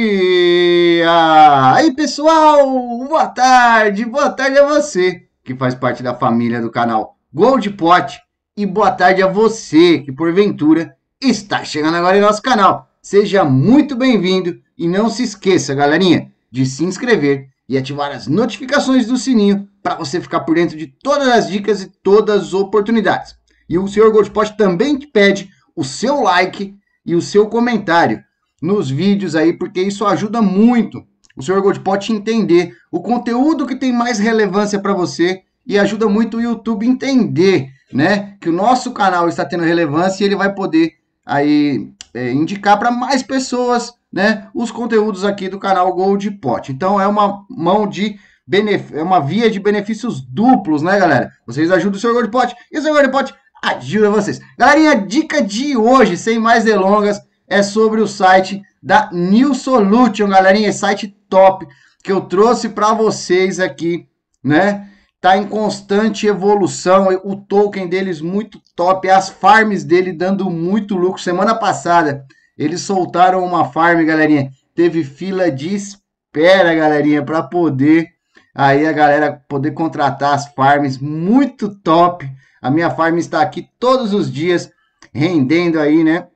E aí pessoal, boa tarde, boa tarde a você que faz parte da família do canal Gold Pot e boa tarde a você que porventura está chegando agora em nosso canal. Seja muito bem-vindo e não se esqueça, galerinha, de se inscrever e ativar as notificações do sininho para você ficar por dentro de todas as dicas e todas as oportunidades. E o senhor Gold Pot também te pede o seu like e o seu comentário nos vídeos aí, porque isso ajuda muito o Sr. Goldpot entender o conteúdo que tem mais relevância para você e ajuda muito o YouTube entender, né, que o nosso canal está tendo relevância e ele vai poder aí é, indicar para mais pessoas, né, os conteúdos aqui do canal Goldpot. Então é uma mão de benef... é uma via de benefícios duplos, né, galera? Vocês ajudam o Sr. Goldpot e o Sr. Goldpot ajuda vocês. Galerinha, dica de hoje, sem mais delongas, é sobre o site da New Solution, galerinha, esse site top que eu trouxe para vocês aqui, né? Tá em constante evolução, o token deles muito top, as farms dele dando muito lucro. Semana passada eles soltaram uma farm, galerinha, teve fila de espera, galerinha, para poder aí a galera poder contratar as farms muito top. A minha farm está aqui todos os dias rendendo aí, né?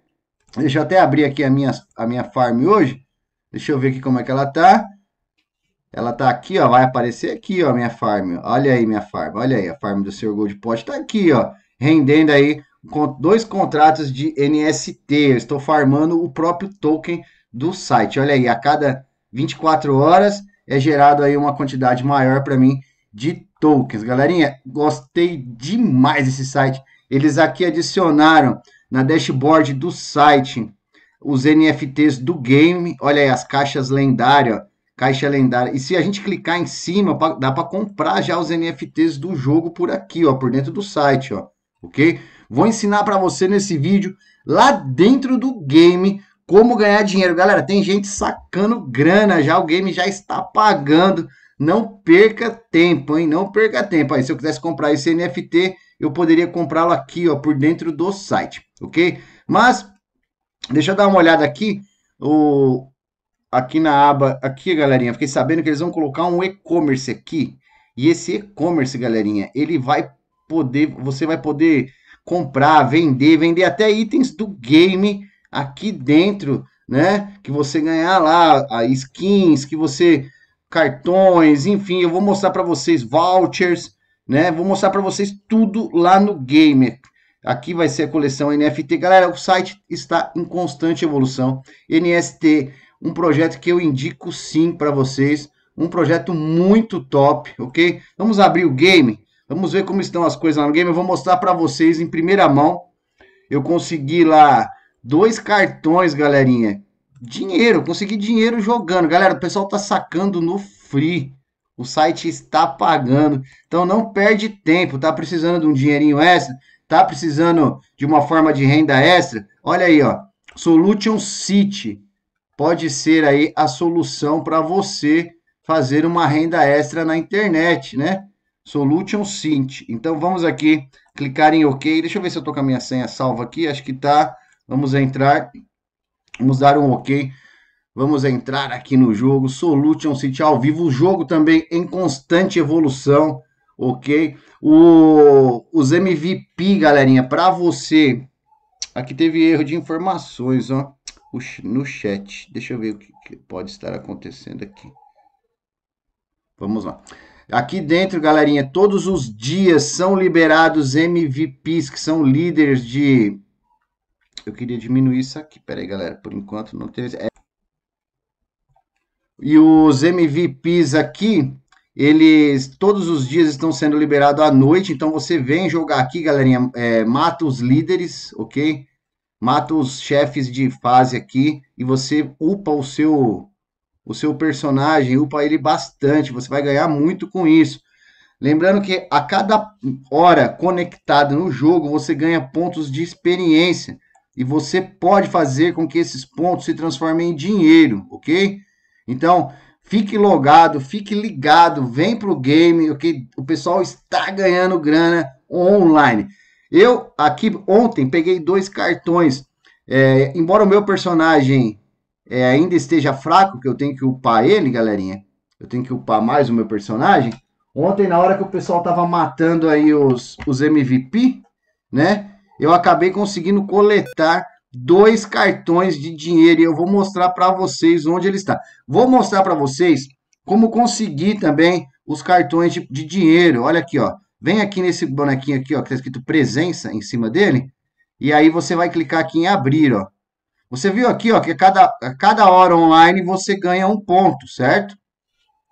Deixa eu até abrir aqui a minha, a minha farm hoje. Deixa eu ver aqui como é que ela tá. Ela tá aqui, ó. Vai aparecer aqui, ó, minha farm. Olha aí, minha farm. Olha aí, a farm do Sr. Goldpot tá aqui, ó. Rendendo aí dois contratos de NST. Eu estou farmando o próprio token do site. Olha aí, a cada 24 horas é gerado aí uma quantidade maior para mim de tokens. Galerinha, gostei demais desse site. Eles aqui adicionaram na dashboard do site, os NFTs do game, olha aí, as caixas lendárias, caixa lendária. E se a gente clicar em cima, dá para comprar já os NFTs do jogo por aqui, ó, por dentro do site, ó, ok? Vou ensinar para você nesse vídeo, lá dentro do game, como ganhar dinheiro. Galera, tem gente sacando grana já, o game já está pagando. Não perca tempo, hein? Não perca tempo. Aí, se eu quisesse comprar esse NFT, eu poderia comprá-lo aqui, ó, por dentro do site, ok? Mas, deixa eu dar uma olhada aqui, o, aqui na aba, aqui, galerinha, fiquei sabendo que eles vão colocar um e-commerce aqui, e esse e-commerce, galerinha, ele vai poder, você vai poder comprar, vender, vender até itens do game aqui dentro, né? Que você ganhar lá ah, skins, que você cartões, enfim, eu vou mostrar para vocês vouchers, né? Vou mostrar para vocês tudo lá no Gamer. Aqui vai ser a coleção NFT. Galera, o site está em constante evolução. NST, um projeto que eu indico sim para vocês. Um projeto muito top, ok? Vamos abrir o game. Vamos ver como estão as coisas lá no game. Eu vou mostrar para vocês em primeira mão. Eu consegui lá dois cartões, galerinha. Dinheiro, consegui dinheiro jogando. Galera, o pessoal tá sacando no free. O site está pagando. Então não perde tempo. Tá precisando de um dinheirinho extra? Tá precisando de uma forma de renda extra? Olha aí, ó. Solution City pode ser aí a solução para você fazer uma renda extra na internet, né? Solution City. Então vamos aqui clicar em OK. Deixa eu ver se eu tô com a minha senha salva aqui. Acho que tá. Vamos entrar. Vamos dar um OK. Vamos entrar aqui no jogo. Solution City ao vivo. O jogo também em constante evolução, ok? O, os MVP, galerinha, para você. Aqui teve erro de informações, ó. No chat. Deixa eu ver o que pode estar acontecendo aqui. Vamos lá. Aqui dentro, galerinha, todos os dias são liberados MVPs, que são líderes de. Eu queria diminuir isso aqui. Pera aí, galera. Por enquanto não tem. É... E os MVPs aqui, eles todos os dias estão sendo liberados à noite, então você vem jogar aqui, galerinha, é, mata os líderes, ok? Mata os chefes de fase aqui e você upa o seu o seu personagem, upa ele bastante, você vai ganhar muito com isso. Lembrando que a cada hora conectada no jogo, você ganha pontos de experiência. E você pode fazer com que esses pontos se transformem em dinheiro, ok? Então, fique logado, fique ligado, vem pro game, ok? O pessoal está ganhando grana online. Eu aqui ontem peguei dois cartões. É, embora o meu personagem é, ainda esteja fraco, que eu tenho que upar ele, galerinha. Eu tenho que upar mais o meu personagem. Ontem, na hora que o pessoal tava matando aí os, os MVP, né? Eu acabei conseguindo coletar dois cartões de dinheiro e eu vou mostrar para vocês onde ele está. Vou mostrar para vocês como conseguir também os cartões de, de, dinheiro. Olha aqui, ó. Vem aqui nesse bonequinho aqui, ó, que está escrito presença em cima dele. E aí você vai clicar aqui em abrir, ó. Você viu aqui, ó, que a cada, a cada hora online você ganha um ponto, certo?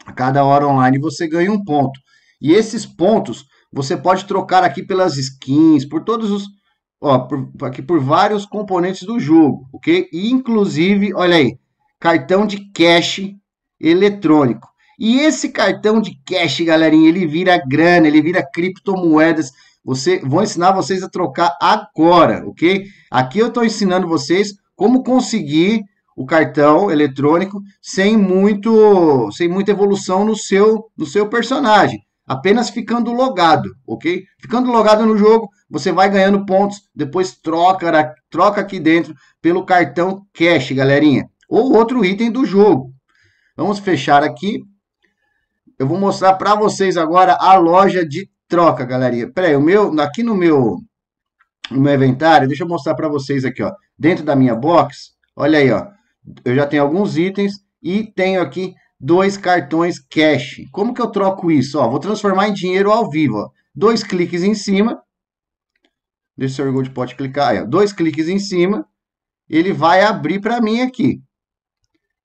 A cada hora online você ganha um ponto. E esses pontos você pode trocar aqui pelas skins, por todos os, ó, por, aqui por vários componentes do jogo, ok? E, inclusive, olha aí, cartão de cash eletrônico. E esse cartão de cash, galerinha, ele vira grana, ele vira criptomoedas. Você, vou ensinar vocês a trocar agora, ok? Aqui eu estou ensinando vocês como conseguir o cartão eletrônico sem muito, sem muita evolução no seu, no seu personagem, apenas ficando logado, ok? Ficando logado no jogo, você vai ganhando pontos, depois troca, troca aqui dentro pelo cartão cash, galerinha. Ou outro item do jogo. Vamos fechar aqui. Eu vou mostrar para vocês agora a loja de troca, galerinha. Peraí, aí, o meu, aqui no meu, no meu inventário, deixa eu mostrar para vocês aqui, ó. Dentro da minha box, olha aí, ó. Eu já tenho alguns itens e tenho aqui dois cartões cash. Como que eu troco isso? Ó, vou transformar em dinheiro ao vivo. Ó. Dois cliques em cima, Deixa o Ergold pode clicar. Aí, ó, dois cliques em cima. Ele vai abrir para mim aqui.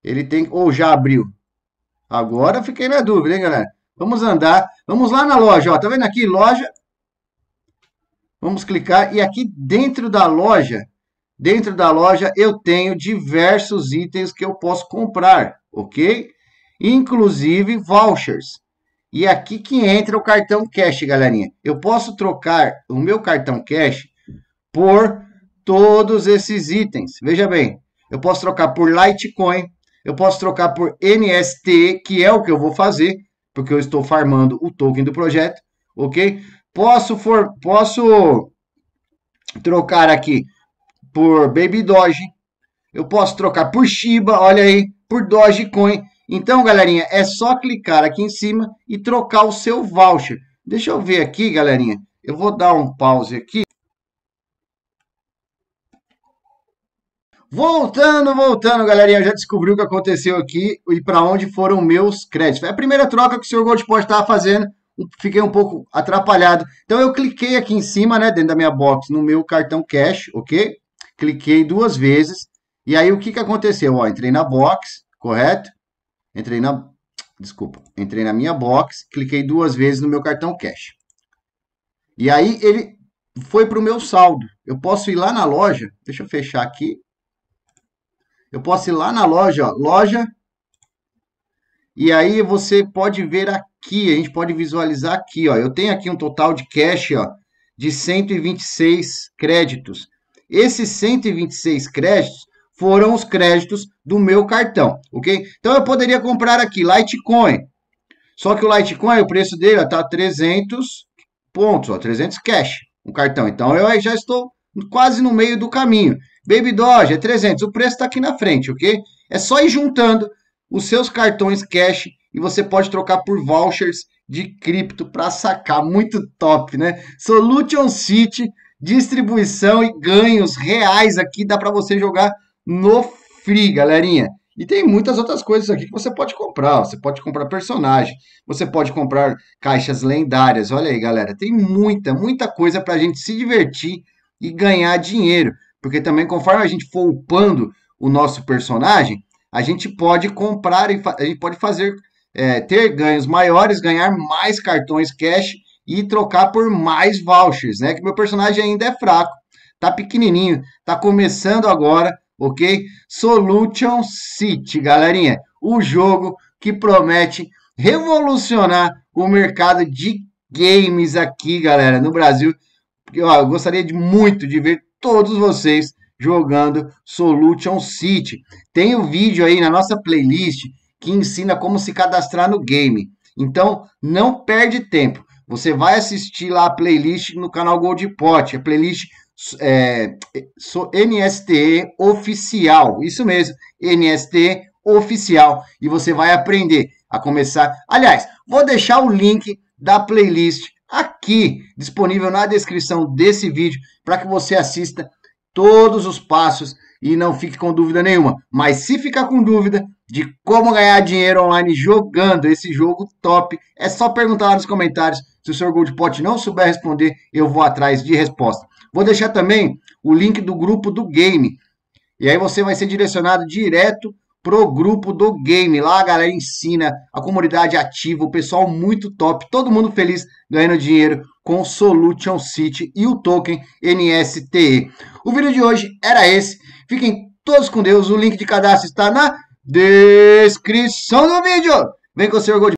Ele tem. Ou já abriu. Agora fiquei na dúvida, hein, galera? Vamos andar. Vamos lá na loja. Ó, tá vendo aqui? Loja. Vamos clicar. E aqui dentro da loja. Dentro da loja eu tenho diversos itens que eu posso comprar. Ok? Inclusive vouchers. E aqui que entra o cartão cash, galerinha. Eu posso trocar o meu cartão cash por todos esses itens. Veja bem, eu posso trocar por Litecoin, eu posso trocar por NST, que é o que eu vou fazer, porque eu estou farmando o token do projeto, ok? Posso, for, posso trocar aqui por Baby Doge, eu posso trocar por Shiba, olha aí, por Dogecoin. Então, galerinha, é só clicar aqui em cima e trocar o seu voucher. Deixa eu ver aqui, galerinha. Eu vou dar um pause aqui. Voltando, voltando, galerinha. já descobriu o que aconteceu aqui e para onde foram meus créditos. É a primeira troca que o senhor Gold pode estar fazendo fiquei um pouco atrapalhado. Então eu cliquei aqui em cima, né, dentro da minha box, no meu cartão cash, ok? Cliquei duas vezes. E aí o que, que aconteceu? Ó, entrei na box, correto? Entrei na. Desculpa. Entrei na minha box, cliquei duas vezes no meu cartão cash. E aí ele foi para o meu saldo. Eu posso ir lá na loja. Deixa eu fechar aqui. Eu posso ir lá na loja, ó, loja. E aí você pode ver aqui, a gente pode visualizar aqui, ó. Eu tenho aqui um total de cash, ó, de 126 créditos. Esses 126 créditos foram os créditos do meu cartão, ok? Então eu poderia comprar aqui Litecoin. Só que o Litecoin, o preço dele está 300 pontos, ó, 300 cash, um cartão. Então eu já estou quase no meio do caminho. Baby Doge é 300, o preço está aqui na frente, ok? É só ir juntando os seus cartões cash e você pode trocar por vouchers de cripto para sacar. Muito top, né? Solution City, distribuição e ganhos reais aqui. Dá para você jogar no Free, galerinha. E tem muitas outras coisas aqui que você pode comprar. Você pode comprar personagem, você pode comprar caixas lendárias. Olha aí, galera, tem muita, muita coisa para a gente se divertir e ganhar dinheiro. Porque também, conforme a gente for upando o nosso personagem, a gente pode comprar e a gente pode fazer é, ter ganhos maiores, ganhar mais cartões cash e trocar por mais vouchers, né? Que meu personagem ainda é fraco, tá pequenininho, tá começando agora, ok? Solution City, galerinha. O jogo que promete revolucionar o mercado de games aqui, galera, no Brasil. Porque, ó, eu gostaria de muito de ver todos vocês jogando Solution City. Tem o um vídeo aí na nossa playlist que ensina como se cadastrar no game. Então, não perde tempo. Você vai assistir lá a playlist no canal Gold Pot, a playlist é, so, NSTE oficial, isso mesmo, NSTE oficial. E você vai aprender a começar. Aliás, vou deixar o link da playlist aqui disponível na descrição desse vídeo para que você assista todos os passos e não fique com dúvida nenhuma. Mas se ficar com dúvida de como ganhar dinheiro online jogando esse jogo top, é só perguntar lá nos comentários. Se o seu Goldpot não souber responder, eu vou atrás de resposta. Vou deixar também o link do grupo do game. E aí você vai ser direcionado direto pro grupo do game. Lá a galera ensina, a comunidade ativa, o pessoal muito top, todo mundo feliz ganhando dinheiro com Solution City e o token NSTE. O vídeo de hoje era esse. Fiquem todos com Deus. O link de cadastro está na descrição do vídeo. Vem com o seu orgulho.